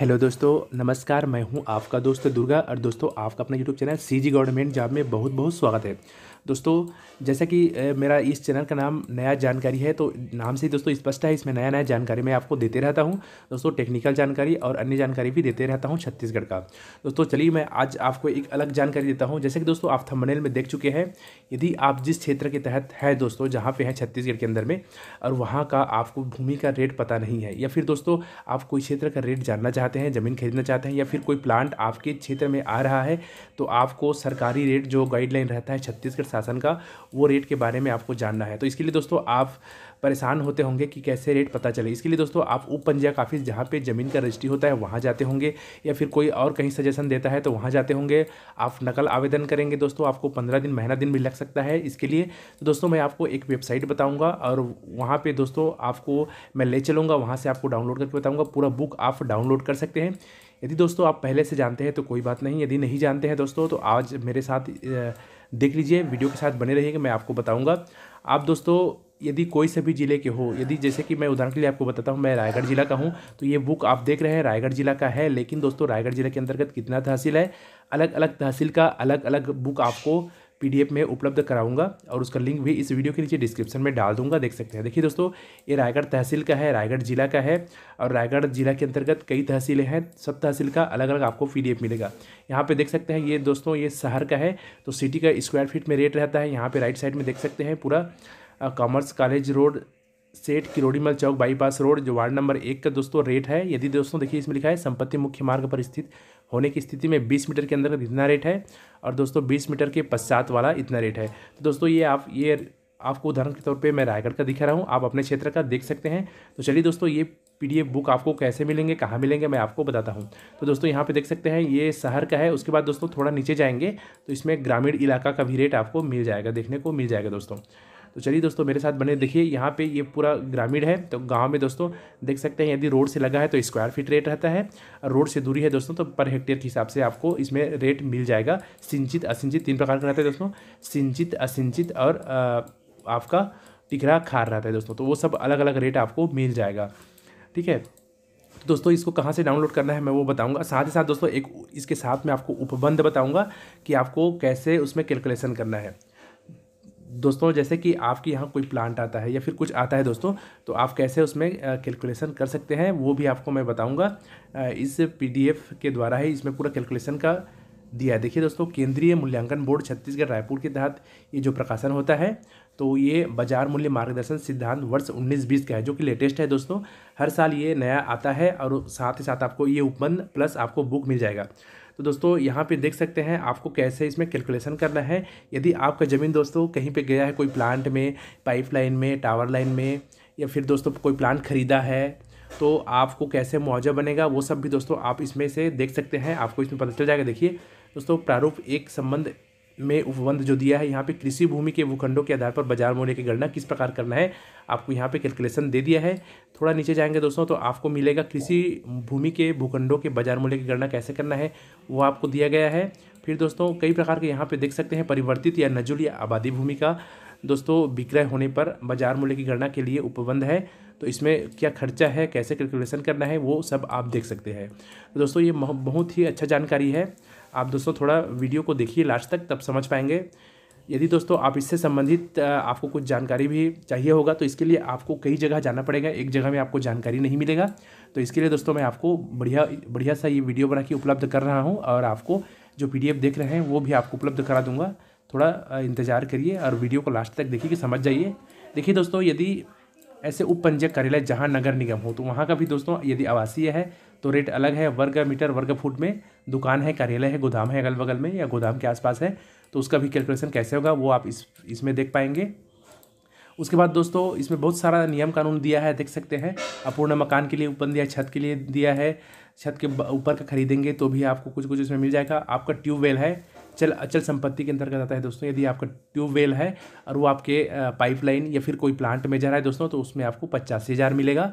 hello दोस्तों नमस्कार मैं हूं आपका दोस्त दुर्गा और दोस्तों आपका अपना YouTube channel C G government job में बहुत बहुत स्वागत है दोस्तों जैसा कि मेरा इस चैनल का नाम नया जानकारी है तो नाम से ही दोस्तों स्पष्ट है इसमें नया नया जानकारी मैं आपको देते रहता हूँ दोस्तों टेक्निकल जानकारी और अन्य जानकारी भी देते रहता हूँ छत्तीसगढ़ का दोस्तों चलिए मैं आज आपको एक अलग जानकारी देता हूँ जैसे कि दोस्तों आप थमनेल में देख चुके हैं यदि आप जिस क्षेत्र के तहत है दोस्तों जहाँ पर है छत्तीसगढ़ के अंदर में और वहाँ का आपको भूमि का रेट पता नहीं है या फिर दोस्तों आप कोई क्षेत्र का रेट जानना चाहते हैं ज़मीन खरीदना चाहते हैं या फिर कोई प्लांट आपके क्षेत्र में आ रहा है तो आपको सरकारी रेट जो गाइडलाइन रहता है छत्तीसगढ़ शासन का वो रेट के बारे में आपको जानना है तो इसके लिए दोस्तों आप परेशान होते होंगे कि कैसे रेट पता चले इसके लिए दोस्तों आप उप पंजीयक ऑफिस जहाँ पे ज़मीन का रजिस्ट्री होता है वहाँ जाते होंगे या फिर कोई और कहीं सजेशन देता है तो वहाँ जाते होंगे आप नकल आवेदन करेंगे दोस्तों आपको पंद्रह दिन महीना दिन भी लग सकता है इसके लिए तो दोस्तों मैं आपको एक वेबसाइट बताऊँगा और वहाँ पर दोस्तों आपको मैं ले चलूँगा वहाँ से आपको डाउनलोड करके बताऊँगा पूरा बुक आप डाउनलोड कर सकते हैं यदि दोस्तों आप पहले से जानते हैं तो कोई बात नहीं यदि नहीं जानते हैं दोस्तों तो आज मेरे साथ देख लीजिए वीडियो के साथ बने रहिएगा मैं आपको बताऊँगा आप दोस्तों यदि कोई से भी ज़िले के हो यदि जैसे कि मैं उदाहरण के लिए आपको बताता हूँ मैं रायगढ़ ज़िला का हूँ तो ये बुक आप देख रहे हैं रायगढ़ ज़िला का है लेकिन दोस्तों रायगढ़ ज़िले के अंतर्गत कितना तहसील है अलग अलग तहसील का अलग अलग बुक आपको पीडीएफ में उपलब्ध कराऊंगा और उसका लिंक भी इस वीडियो के नीचे डिस्क्रिप्शन में डाल दूंगा देख सकते हैं देखिए दोस्तों ये रायगढ़ तहसील का है रायगढ़ जिला का है और रायगढ़ जिला के अंतर्गत कई तहसीलें हैं सब तहसील का अलग अलग आपको पी मिलेगा यहाँ पर देख सकते हैं ये दोस्तों ये शहर का है तो सिटी का स्क्वायर फीट में रेट रहता है यहाँ पर राइट साइड में देख सकते हैं पूरा commerce college road Seth Kirodimal चौक बाईपास रोड जो वार्ड नंबर एक का दोस्तों रेट है यदि दोस्तों देखिए इसमें लिखा है संपत्ति मुख्य मार्ग पर स्थित होने की स्थिति में बीस मीटर के अंदर इतना रेट है और दोस्तों बीस मीटर के पश्चात वाला इतना रेट है तो दोस्तों ये आप ये आपको उदाहरण के तौर पे मैं रायगढ़ का दिखा रहा हूँ आप अपने क्षेत्र का देख सकते हैं तो चलिए दोस्तों ये पीडीएफ बुक आपको कैसे मिलेंगे कहाँ मिलेंगे मैं आपको बताता हूँ तो दोस्तों यहाँ पे देख सकते हैं ये शहर का है उसके बाद दोस्तों थोड़ा नीचे जाएंगे तो इसमें ग्रामीण इलाका का भी रेट आपको मिल जाएगा देखने को मिल जाएगा दोस्तों तो चलिए दोस्तों मेरे साथ बने देखिए यहाँ पे ये पूरा ग्रामीण है तो गाँव में दोस्तों देख सकते हैं यदि रोड से लगा है तो स्क्वायर फीट रेट रहता है रोड से दूरी है दोस्तों तो पर हेक्टेयर के हिसाब से आपको इसमें रेट मिल जाएगा सिंचित असिंचित तीन प्रकार का रहता है दोस्तों सिंचित असिंचित और आपका टिकरा खार रहता है दोस्तों तो वो सब अलग अलग रेट आपको मिल जाएगा ठीक है तो दोस्तों इसको कहाँ से डाउनलोड करना है मैं वो बताऊंगा साथ ही साथ दोस्तों एक इसके साथ मैं आपको उपबंध बताऊंगा कि आपको कैसे उसमें कैलकुलेशन करना है दोस्तों जैसे कि आपके यहाँ कोई प्लांट आता है या फिर कुछ आता है दोस्तों तो आप कैसे उसमें कैलकुलेशन कर सकते हैं वो भी आपको मैं बताऊँगा इस पी के द्वारा ही इसमें पूरा कैलकुलेशन का दिया है देखिए दोस्तों केंद्रीय मूल्यांकन बोर्ड छत्तीसगढ़ रायपुर के तहत ये जो प्रकाशन होता है तो ये बाजार मूल्य मार्गदर्शन सिद्धांत वर्ष बीस का है जो कि लेटेस्ट है दोस्तों हर साल ये नया आता है और साथ ही साथ आपको ये उपबंध प्लस आपको बुक मिल जाएगा तो दोस्तों यहाँ पे देख सकते हैं आपको कैसे इसमें कैलकुलेशन करना है यदि आपका ज़मीन दोस्तों कहीं पे गया है कोई प्लांट में पाइपलाइन में टावर लाइन में या फिर दोस्तों कोई प्लांट ख़रीदा है तो आपको कैसे मुआवजा बनेगा वो सब भी दोस्तों आप इसमें से देख सकते हैं आपको इसमें पता चल जाएगा देखिए दोस्तों प्रारूप एक संबंध में उपबंध जो दिया है यहाँ पे कृषि भूमि के भूखंडों के आधार पर बाजार मूल्य की गणना किस प्रकार करना है आपको यहाँ पे कैलकुलेशन दे दिया है थोड़ा नीचे जाएंगे दोस्तों तो आपको मिलेगा कृषि भूमि के भूखंडों के बाजार मूल्य की गणना कैसे करना है वो आपको दिया गया है फिर दोस्तों कई प्रकार के यहाँ पर देख सकते हैं परिवर्तित या नजुल या आबादी भूमि का दोस्तों विक्रय होने पर बाजार मूल्य की गणना के लिए उपबंध है तो इसमें क्या खर्चा है कैसे कैलकुलेशन करना है वो सब आप देख सकते हैं दोस्तों ये बहुत ही अच्छा जानकारी है आप दोस्तों थोड़ा वीडियो को देखिए लास्ट तक तब समझ पाएंगे यदि दोस्तों आप इससे संबंधित आपको कुछ जानकारी भी चाहिए होगा तो इसके लिए आपको कई जगह जाना पड़ेगा एक जगह में आपको जानकारी नहीं मिलेगा तो इसके लिए दोस्तों मैं आपको बढ़िया बढ़िया सा ये वीडियो बना के उपलब्ध कर रहा हूँ और आपको जो पी देख रहे हैं वो भी आपको उपलब्ध करा दूँगा थोड़ा इंतज़ार करिए और वीडियो को लास्ट तक देखिए कि समझ जाइए देखिए दोस्तों यदि ऐसे उप पंजीयक कार्यालय जहाँ नगर निगम हो तो वहाँ का भी दोस्तों यदि आवासीय है तो रेट अलग है वर्ग मीटर वर्ग फुट में दुकान है कार्यालय है गोदाम है अगल बगल में या गोदाम के आसपास है तो उसका भी कैलकुलेशन कैसे होगा वो आप इस इसमें देख पाएंगे उसके बाद दोस्तों इसमें बहुत सारा नियम कानून दिया है देख सकते हैं अपूर्ण मकान के लिए ऊपर दिया छत के लिए दिया है छत के ऊपर का खरीदेंगे तो भी आपको कुछ कुछ इसमें मिल जाएगा आपका ट्यूबवेल है चल अचल संपत्ति के अंतर्गत आता है दोस्तों यदि आपका ट्यूबवेल है और वो आपके पाइपलाइन या फिर कोई प्लांट में जा रहा है दोस्तों तो उसमें आपको पचासी हज़ार मिलेगा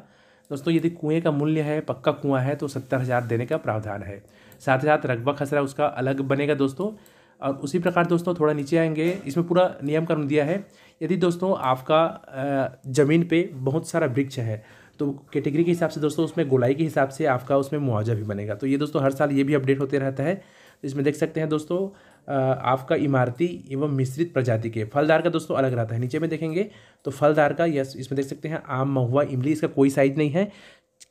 दोस्तों यदि कुएँ का मूल्य है पक्का कुआँ है तो सत्तर हज़ार देने का प्रावधान है साथ ही साथ रकबा खसरा उसका अलग बनेगा दोस्तों और उसी प्रकार दोस्तों थोड़ा नीचे आएंगे इसमें पूरा नियम कानून दिया है यदि दोस्तों आपका ज़मीन पे बहुत सारा वृक्ष है तो कैटेगरी के हिसाब से दोस्तों उसमें गोलाई के हिसाब से आपका उसमें मुआवजा भी बनेगा तो ये दोस्तों हर साल ये भी अपडेट होते रहता है तो इसमें देख सकते हैं दोस्तों आपका इमारती एवं मिश्रित प्रजाति के फलदार का दोस्तों अलग रहता है नीचे में देखेंगे तो फलदार का यस इसमें देख सकते हैं आम महुआ इमली इसका कोई साइज नहीं है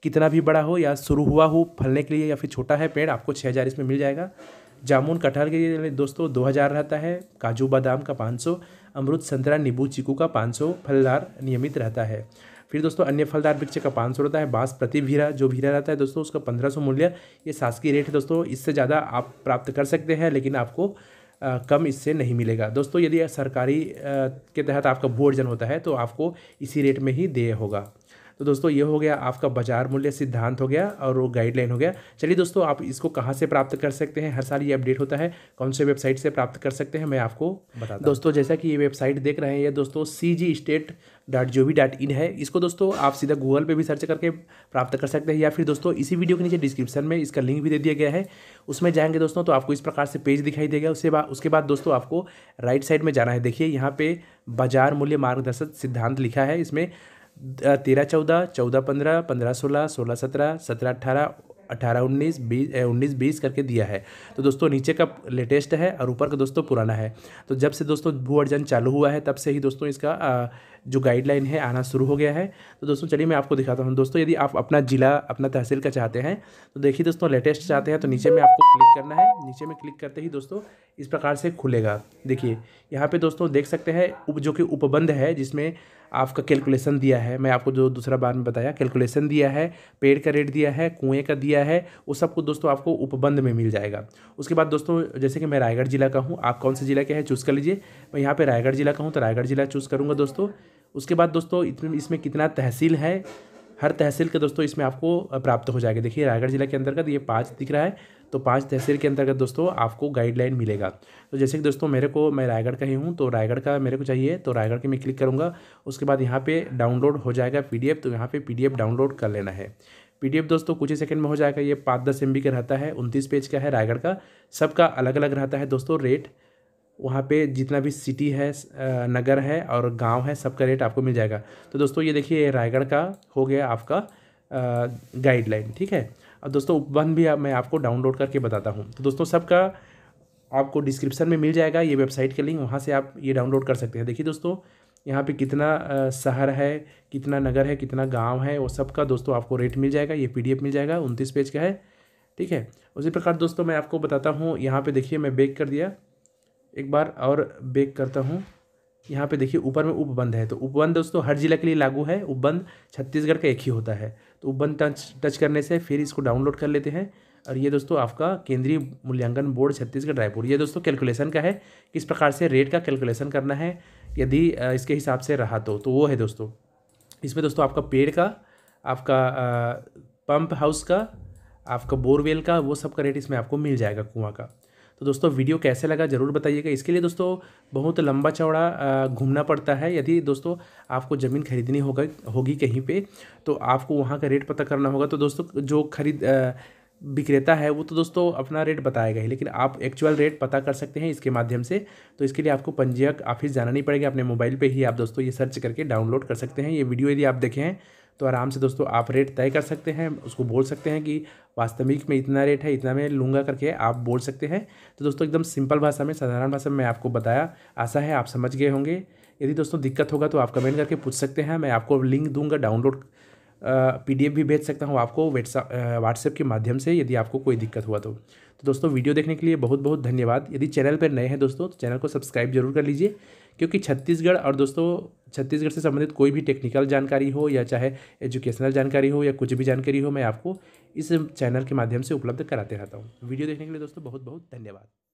कितना भी बड़ा हो या शुरू हुआ हो फलने के लिए या फिर छोटा है पेड़ आपको छः हज़ार इसमें मिल जाएगा जामुन कटहल के लिए दोस्तों दो हज़ार रहता है काजू बादाम का पाँच सौ अमरुद संतरा नींबू चीकू का पाँच सौ फलदार नियमित रहता है फिर दोस्तों अन्य फलदार वृक्ष का पाँच सौ रहता है बाँस प्रति भीरा जो भीरा रहता है दोस्तों उसका पंद्रह सौ मूल्य ये शासकीय रेट है दोस्तों इससे ज़्यादा आप प्राप्त कर सकते हैं लेकिन आपको आ, कम इससे नहीं मिलेगा दोस्तों यदि सरकारी आ, के तहत आपका भू अर्जन होता है तो आपको इसी रेट में ही देय होगा तो दोस्तों ये हो गया आपका बाजार मूल्य सिद्धांत हो गया और वो गाइडलाइन हो गया चलिए दोस्तों आप इसको कहाँ से प्राप्त कर सकते हैं हर साल ये अपडेट होता है कौन से वेबसाइट से प्राप्त कर सकते हैं मैं आपको बता दोस्तों जैसा कि ये वेबसाइट देख रहे हैं ये दोस्तों सी जी स्टेट डॉट जी भी वी डॉट इन है इसको दोस्तों आप सीधा गूगल पे भी सर्च करके प्राप्त कर सकते हैं या फिर दोस्तों इसी वीडियो के नीचे डिस्क्रिप्शन में इसका लिंक भी दे दिया गया है उसमें जाएंगे दोस्तों तो आपको इस प्रकार से पेज दिखाई देगा उसके बाद उसके बाद दोस्तों आपको राइट साइड में जाना है देखिए यहाँ पे बाजार मूल्य मार्गदर्शक सिद्धांत लिखा है इसमें तेरह चौदह चौदह पंद्रह पंद्रह सोलह सोलह सत्रह सत्रह अट्ठारह अठारह उन्नीस बीस उन्नीस बीस करके दिया है तो दोस्तों नीचे का लेटेस्ट है और ऊपर का दोस्तों पुराना है तो जब से दोस्तों भू अर्जन चालू हुआ है तब से ही दोस्तों इसका आ, जो गाइडलाइन है आना शुरू हो गया है तो दोस्तों चलिए मैं आपको दिखाता हूँ दोस्तों यदि आप अपना ज़िला अपना तहसील का चाहते हैं तो देखिए दोस्तों लेटेस्ट चाहते हैं तो नीचे में आपको क्लिक करना है नीचे में क्लिक करते ही दोस्तों इस प्रकार से खुलेगा देखिए यहाँ पर दोस्तों देख सकते हैं उप जो कि उपबंध है जिसमें आपका कैलकुलेशन दिया है मैं आपको जो दूसरा बार में बताया कैलकुलेशन दिया है पेड़ का रेट दिया है कुएँ का दिया है वो सब कुछ दोस्तों आपको उपबंध में मिल जाएगा उसके बाद दोस्तों जैसे कि मैं रायगढ़ जिला का हूँ आप कौन से जिला के हैं चूज़ कर लीजिए मैं यहाँ पर रायगढ़ जिला का हूँ तो रायगढ़ जिला चूज़ करूँगा दोस्तों उसके बाद दोस्तों इसमें कितना तहसील है हर तहसील के दोस्तों इसमें आपको प्राप्त हो जाएगा देखिए रायगढ़ जिला के अंतर्गत ये पाँच दिख रहा है तो पांच तहसील के अंतर्गत दोस्तों आपको गाइडलाइन मिलेगा तो जैसे कि दोस्तों मेरे को मैं रायगढ़ का ही हूँ तो रायगढ़ का मेरे को चाहिए तो रायगढ़ के मैं क्लिक करूँगा उसके बाद यहाँ पे डाउनलोड हो जाएगा पीडीएफ तो यहाँ पे पीडीएफ डाउनलोड कर लेना है पीडीएफ दोस्तों कुछ ही सेकंड में हो जाएगा ये पाँच दस एम का रहता है उनतीस पेज का है रायगढ़ का सबका अलग अलग रहता है दोस्तों रेट वहाँ पे जितना भी सिटी है नगर है और गांव है सबका रेट आपको मिल जाएगा तो दोस्तों ये देखिए रायगढ़ का हो गया आपका गाइडलाइन ठीक है और दोस्तों उपबंध भी मैं आपको डाउनलोड करके बताता हूँ तो दोस्तों सबका आपको डिस्क्रिप्शन में मिल जाएगा ये वेबसाइट के लिंक वहाँ से आप ये डाउनलोड कर सकते हैं देखिए दोस्तों यहाँ पे कितना शहर है कितना नगर है कितना गांव है वो सब का दोस्तों आपको रेट मिल जाएगा ये पीडीएफ मिल जाएगा उनतीस पेज का है ठीक है उसी प्रकार दोस्तों मैं आपको बताता हूँ यहाँ पे देखिए मैं बेक कर दिया एक बार और बेक करता हूँ यहाँ पे देखिए ऊपर में उपबंध है तो उपबंध दोस्तों हर जिला के लिए लागू है उपबंध छत्तीसगढ़ का एक ही होता है तो उपबंध टच टच करने से फिर इसको डाउनलोड कर लेते हैं और ये दोस्तों आपका केंद्रीय मूल्यांकन बोर्ड छत्तीसगढ़ रायपुर ये दोस्तों कैलकुलेशन का है किस प्रकार से रेट का कैलकुलेशन करना है यदि इसके हिसाब से रहा तो तो वो है दोस्तों इसमें दोस्तों आपका पेड़ का आपका पंप हाउस का आपका बोरवेल का वो सब का रेट इसमें आपको मिल जाएगा कुआँ का तो दोस्तों वीडियो कैसे लगा ज़रूर बताइएगा इसके लिए दोस्तों बहुत लंबा चौड़ा घूमना पड़ता है यदि दोस्तों आपको ज़मीन खरीदनी होगा होगी कहीं पर तो आपको वहाँ का रेट पता करना होगा तो दोस्तों जो खरीद विक्रेता है वो तो दोस्तों अपना रेट बताएगा ही लेकिन आप एक्चुअल रेट पता कर सकते हैं इसके माध्यम से तो इसके लिए आपको पंजीयक ऑफिस जाना नहीं पड़ेगा अपने मोबाइल पर ही आप दोस्तों ये सर्च करके डाउनलोड कर सकते हैं ये वीडियो यदि आप देखें तो आराम से दोस्तों आप रेट तय कर सकते हैं उसको बोल सकते हैं कि वास्तविक में इतना रेट है इतना मैं लूँगा करके आप बोल सकते हैं तो दोस्तों एकदम सिंपल भाषा में साधारण भाषा में मैं आपको बताया आशा है आप समझ गए होंगे यदि दोस्तों दिक्कत होगा तो आप कमेंट करके पूछ सकते हैं मैं आपको लिंक दूंगा डाउनलोड पीडीएफ भी भेज सकता हूँ आपको व्हाट्सएप के माध्यम से यदि आपको कोई दिक्कत हुआ तो तो दोस्तों वीडियो देखने के लिए बहुत बहुत धन्यवाद यदि चैनल पर नए हैं दोस्तों तो चैनल को सब्सक्राइब जरूर कर लीजिए क्योंकि छत्तीसगढ़ और दोस्तों छत्तीसगढ़ से संबंधित कोई भी टेक्निकल जानकारी हो या चाहे एजुकेशनल जानकारी हो या कुछ भी जानकारी हो मैं आपको इस चैनल के माध्यम से उपलब्ध कराते रहता हूँ वीडियो देखने के लिए दोस्तों बहुत बहुत धन्यवाद